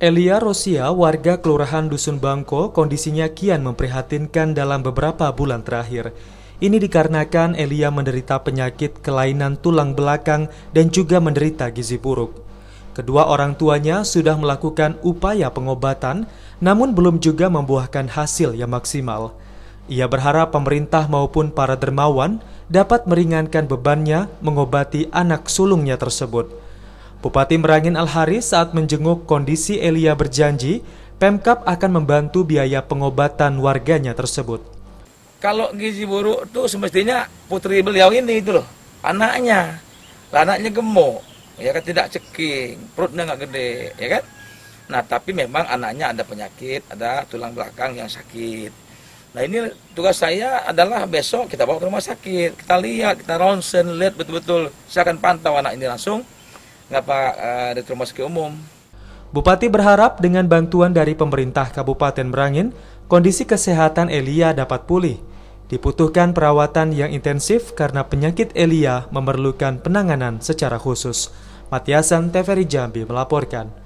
Elia Rosia, warga Kelurahan Dusun Bangko, kondisinya kian memprihatinkan dalam beberapa bulan terakhir. Ini dikarenakan Elia menderita penyakit kelainan tulang belakang dan juga menderita gizi buruk. Kedua orang tuanya sudah melakukan upaya pengobatan, namun belum juga membuahkan hasil yang maksimal. Ia berharap pemerintah maupun para dermawan dapat meringankan bebannya mengobati anak sulungnya tersebut. Bupati Merangin al Haris saat menjenguk kondisi Elia berjanji, Pemkap akan membantu biaya pengobatan warganya tersebut. Kalau gizi buruk tuh semestinya putri beliau ini itu loh, anaknya. Lah anaknya gemuk, ya kan tidak ceking, perutnya nggak gede, ya kan? Nah tapi memang anaknya ada penyakit, ada tulang belakang yang sakit. Nah ini tugas saya adalah besok kita bawa ke rumah sakit, kita lihat, kita ronsen, lihat betul-betul. Saya akan pantau anak ini langsung nggak uh, eh, ada rumah sakit umum. Bupati berharap dengan bantuan dari pemerintah Kabupaten Merangin, kondisi kesehatan Elia dapat pulih. Dibutuhkan perawatan yang intensif karena penyakit Elia memerlukan penanganan secara khusus. Matiasan TVRI Jambi melaporkan.